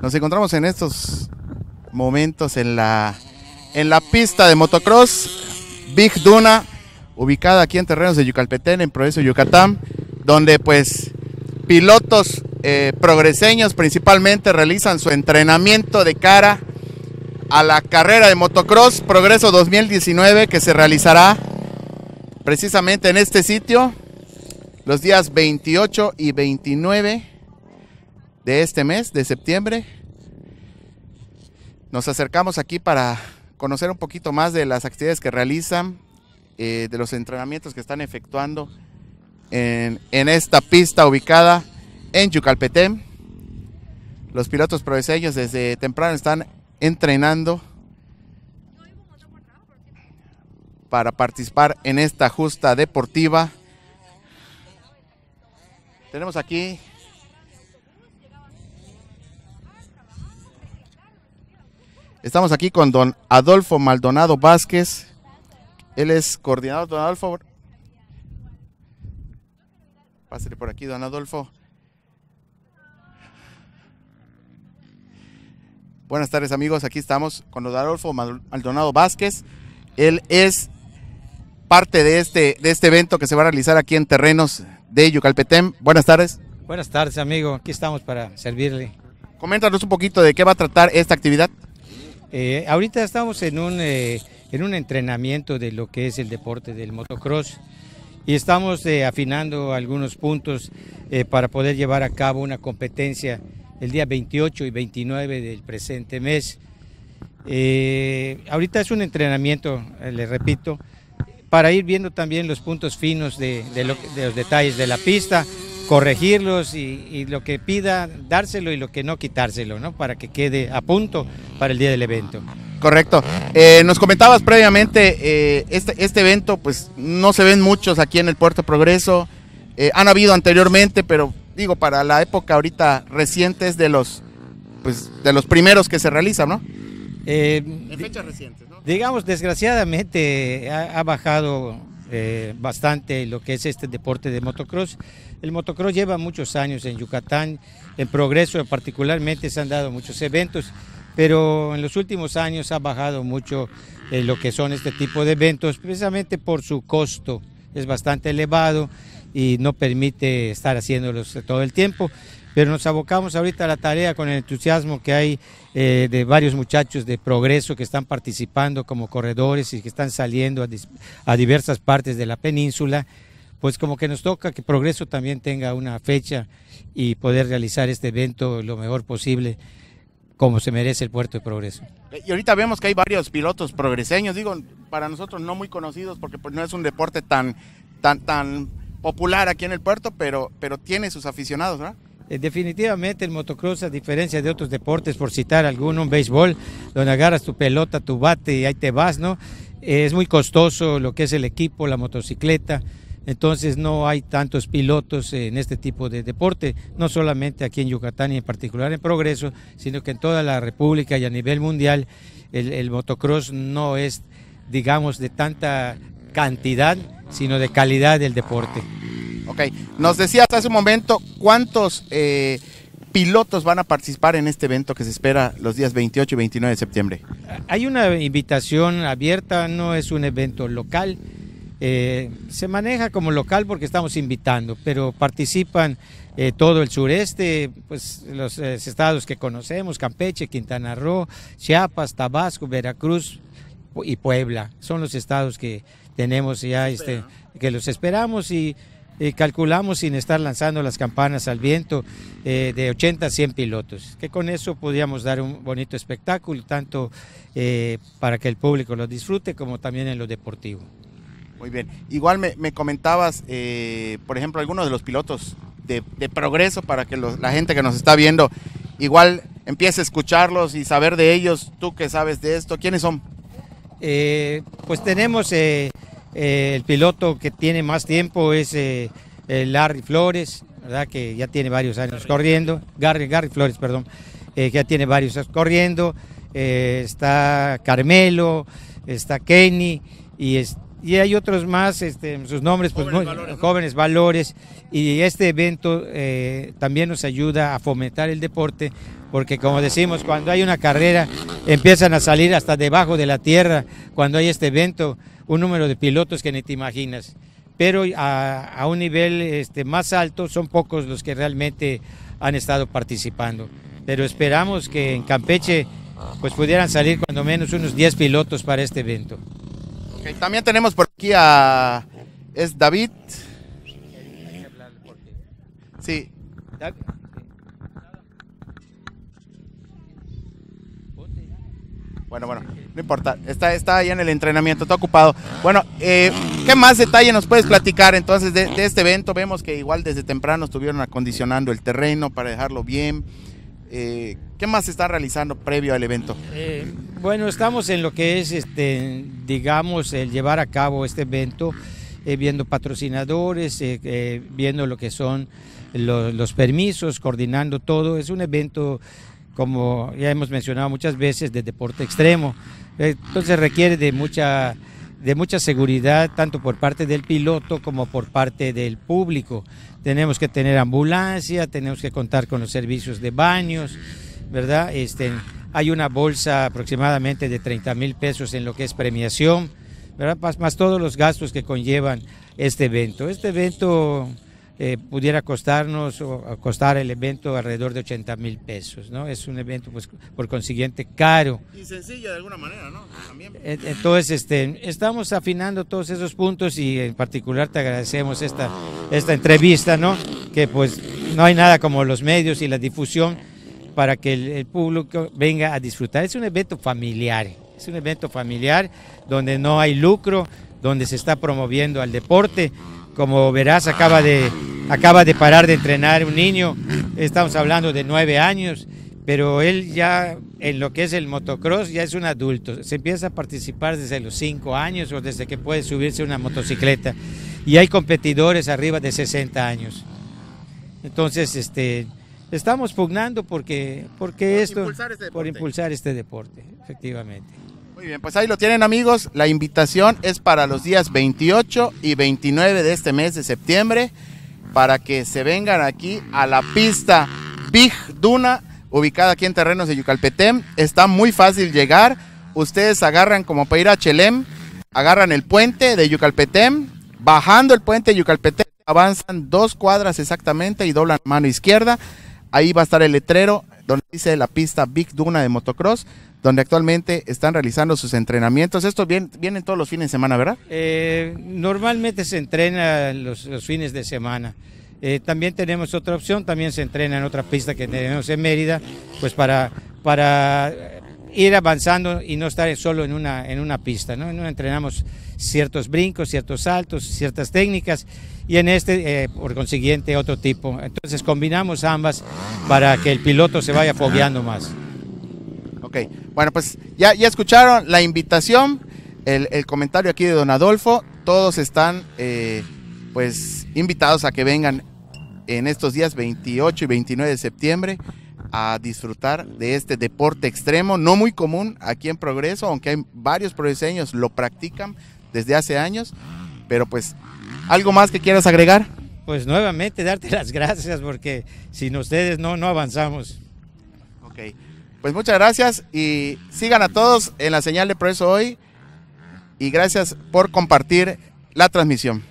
Nos encontramos en estos momentos en la, en la pista de motocross Big Duna, ubicada aquí en terrenos de Yucalpetén, en Progreso Yucatán, donde pues pilotos eh, progreseños principalmente realizan su entrenamiento de cara a la carrera de motocross Progreso 2019 que se realizará precisamente en este sitio los días 28 y 29 de este mes, de septiembre. Nos acercamos aquí para conocer un poquito más de las actividades que realizan, eh, de los entrenamientos que están efectuando en, esta pista ubicada en Yucalpetén. Los pilotos proveseños desde temprano están entrenando para participar en esta justa deportiva. Tenemos aquí Estamos aquí con don Adolfo Maldonado Vázquez. Él es coordinador, don Adolfo. Pásale por aquí, don Adolfo. Buenas tardes amigos, aquí estamos con don Adolfo Maldonado Vázquez. Él es parte de este, de este evento que se va a realizar aquí en terrenos de Yucalpetem. Buenas tardes. Buenas tardes amigo, aquí estamos para servirle. Coméntanos un poquito de qué va a tratar esta actividad. Eh, ahorita estamos eh, en un, entrenamiento de lo que es el deporte del motocross y estamos eh, afinando algunos puntos para poder llevar a cabo una competencia el día 28 y 29 del presente mes. ahorita es un entrenamiento, les repito, para ir viendo también los puntos finos de los detalles de la pista, corregirlos y, lo que pida dárselo y lo que no quitárselo, ¿no? Para que quede a punto para el día del evento. Correcto. Eh, nos comentabas previamente, eh, este, este evento, pues no se ven muchos aquí en el Puerto Progreso. Eh, han habido anteriormente, pero digo, para la época ahorita reciente es de los, pues, de los primeros que se realizan, ¿no? en fechas recientes, ¿no? Digamos, desgraciadamente ha, ha bajado eh, bastante lo que es este deporte de motocross. El motocross lleva muchos años en Yucatán, en progreso particularmente se han dado muchos eventos, pero en los últimos años ha bajado mucho eh, lo que son este tipo de eventos, precisamente por su costo, es bastante elevado y no permite estar haciéndolos todo el tiempo pero nos abocamos ahorita a la tarea con el entusiasmo que hay eh, de varios muchachos de progreso que están participando como corredores y que están saliendo a, diversas partes de la península pues como que nos toca que Progreso también tenga una fecha y poder realizar este evento lo mejor posible como se merece el puerto de Progreso. Eh, y ahorita vemos que hay varios pilotos progreseños, digo, para nosotros no muy conocidos porque pues, no es un deporte tan tan tan popular aquí en el puerto, pero pero tiene sus aficionados, ¿verdad? Eh, definitivamente el motocross, a diferencia de otros deportes, por citar alguno, un béisbol, donde agarras tu pelota, tu bate y ahí te vas, ¿no? Eh, es muy costoso lo que es el equipo, la motocicleta. Entonces no hay tantos pilotos en este tipo de deporte, no solamente aquí en Yucatán y en particular en Progreso, sino que en toda la República y a nivel mundial el, el motocross no es, digamos, de tanta cantidad, sino de calidad del deporte. Ok, nos decías hace un momento cuántos eh, pilotos van a participar en este evento que se espera los días 28 y 29 de septiembre. Hay una invitación abierta, no es un evento local. Eh, se maneja como local porque estamos invitando, pero participan eh, todo el sureste, pues los estados que conocemos, Campeche, Quintana Roo, Chiapas, Tabasco, Veracruz y Puebla. Son los estados que tenemos ya, este, que los esperamos y calculamos sin estar lanzando las campanas al viento eh, de 80 a 100 pilotos, que con eso podíamos dar un bonito espectáculo, tanto eh, para que el público lo disfrute como también en lo deportivo. Muy bien, igual me, comentabas, eh, por ejemplo, algunos de los pilotos de, progreso para que la gente que nos está viendo igual empiece a escucharlos y saber de ellos, tú que sabes de esto, ¿quiénes son? pues tenemos eh, el piloto que tiene más tiempo es eh, eh, Larry Flores, ¿verdad? que ya tiene varios años corriendo. Gary, Gary, Flores, perdón, ya tiene varios años corriendo. está Carmelo, está Kenny y y hay otros más, este, sus nombres, pues, jóvenes, valores, Y este evento también nos ayuda a fomentar el deporte, porque como decimos, cuando hay una carrera, empiezan a salir hasta debajo de la tierra, cuando hay este evento un número de pilotos que ni te imaginas. Pero a, un nivel este, más alto son pocos los que realmente han estado participando. Pero esperamos que en Campeche pues pudieran salir cuando menos unos 10 pilotos para este evento. también tenemos por aquí a es David. Sí. Bueno, bueno, no importa. Está, está ahí en el entrenamiento, está ocupado. Bueno, eh, ¿qué más detalle nos puedes platicar entonces de, este evento? Vemos que igual desde temprano estuvieron acondicionando el terreno para dejarlo bien. Eh, ¿Qué más se está realizando previo al evento? Eh, bueno, estamos en lo que es, este, digamos, el llevar a cabo este evento, viendo patrocinadores, viendo lo que son los, los permisos, coordinando todo. Es un evento como ya hemos mencionado muchas veces, de deporte extremo. Entonces requiere de mucha, de mucha seguridad, tanto por parte del piloto como por parte del público. Tenemos que tener ambulancia, tenemos que contar con los servicios de baños, ¿verdad? Este, hay una bolsa aproximadamente de 30 mil pesos en lo que es premiación, ¿verdad? Más, más todos los gastos que conllevan este evento. Este evento eh, pudiera costarnos o costar el evento alrededor de 80 mil pesos, ¿no? Es un evento, pues, por consiguiente, caro. Y sencilla de alguna manera, ¿no? Ah, también. Entonces, este, estamos afinando todos esos puntos y en particular te agradecemos esta, esta entrevista, ¿no? Que pues no hay nada como los medios y la difusión para que el, el público venga a disfrutar. Es un evento familiar, es un evento familiar donde no hay lucro, donde se está promoviendo al deporte. Como verás, acaba de acaba de parar de entrenar un niño, estamos hablando de nueve años, pero él ya en lo que es el motocross ya es un adulto, se empieza a participar desde los cinco años o desde que puede subirse una motocicleta y hay competidores arriba de 60 años. Entonces, este, estamos pugnando porque, porque esto, este por impulsar este deporte, efectivamente. Muy bien, pues ahí lo tienen amigos, la invitación es para los días 28 y 29 de este mes de septiembre para que se vengan aquí a la pista Big Duna, ubicada aquí en terrenos de Yucalpetem. Está muy fácil llegar. Ustedes agarran como para ir a Chelem, agarran el puente de Yucalpetem, bajando el puente de Yucalpetem, avanzan dos cuadras exactamente y doblan mano izquierda. Ahí va a estar el letrero donde dice la pista Big Duna de motocross, donde actualmente están realizando sus entrenamientos. Esto viene, vienen todos los fines de semana, ¿verdad? Eh, normalmente se entrena los, fines de semana. Eh, también tenemos otra opción, también se entrena en otra pista que tenemos en Mérida, pues para, para ir avanzando y no estar solo en una, en una pista. ¿no? entrenamos ciertos brincos, ciertos saltos, ciertas técnicas y en este, eh, por consiguiente, otro tipo. Entonces combinamos ambas para que el piloto se vaya fogueando más. Ok, bueno, pues ya, ya escucharon la invitación, el, el comentario aquí de don Adolfo. Todos están eh, pues invitados a que vengan en estos días 28 y 29 de septiembre a disfrutar de este deporte extremo, no muy común aquí en Progreso, aunque hay varios progreseños lo practican desde hace años, pero pues, ¿algo más que quieras agregar? Pues nuevamente darte las gracias porque sin ustedes no, no avanzamos. Ok, pues muchas gracias y sigan a todos en la señal de Progreso hoy y gracias por compartir la transmisión.